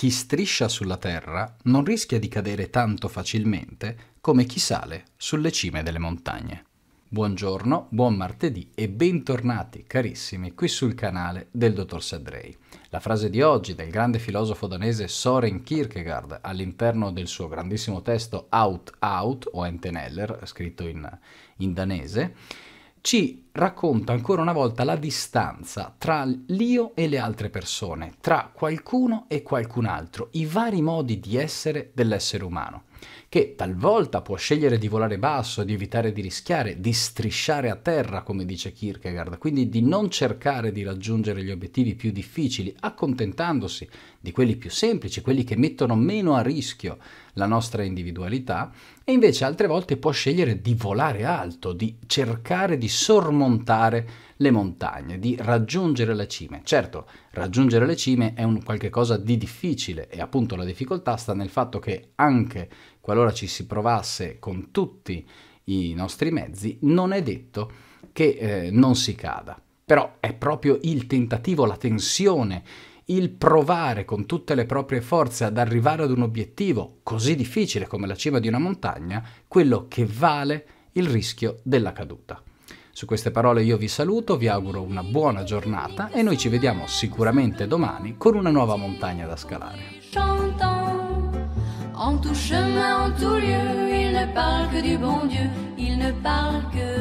chi striscia sulla terra non rischia di cadere tanto facilmente come chi sale sulle cime delle montagne. Buongiorno, buon martedì e bentornati carissimi qui sul canale del dottor Sedrei. La frase di oggi del grande filosofo danese Soren Kierkegaard all'interno del suo grandissimo testo Out Out o Enteneller, scritto in, in danese, ci racconta ancora una volta la distanza tra l'io e le altre persone, tra qualcuno e qualcun altro, i vari modi di essere dell'essere umano che talvolta può scegliere di volare basso, di evitare di rischiare, di strisciare a terra, come dice Kierkegaard, quindi di non cercare di raggiungere gli obiettivi più difficili, accontentandosi di quelli più semplici, quelli che mettono meno a rischio la nostra individualità, e invece altre volte può scegliere di volare alto, di cercare di sormontare le montagne, di raggiungere le cime. Certo, raggiungere le cime è un qualche cosa di difficile e appunto la difficoltà sta nel fatto che anche qualora ci si provasse con tutti i nostri mezzi, non è detto che eh, non si cada. Però è proprio il tentativo, la tensione, il provare con tutte le proprie forze ad arrivare ad un obiettivo così difficile come la cima di una montagna, quello che vale il rischio della caduta. Su queste parole io vi saluto, vi auguro una buona giornata e noi ci vediamo sicuramente domani con una nuova montagna da scalare. En tout chemin, en tout lieu, il ne parle que du bon Dieu, il ne parle que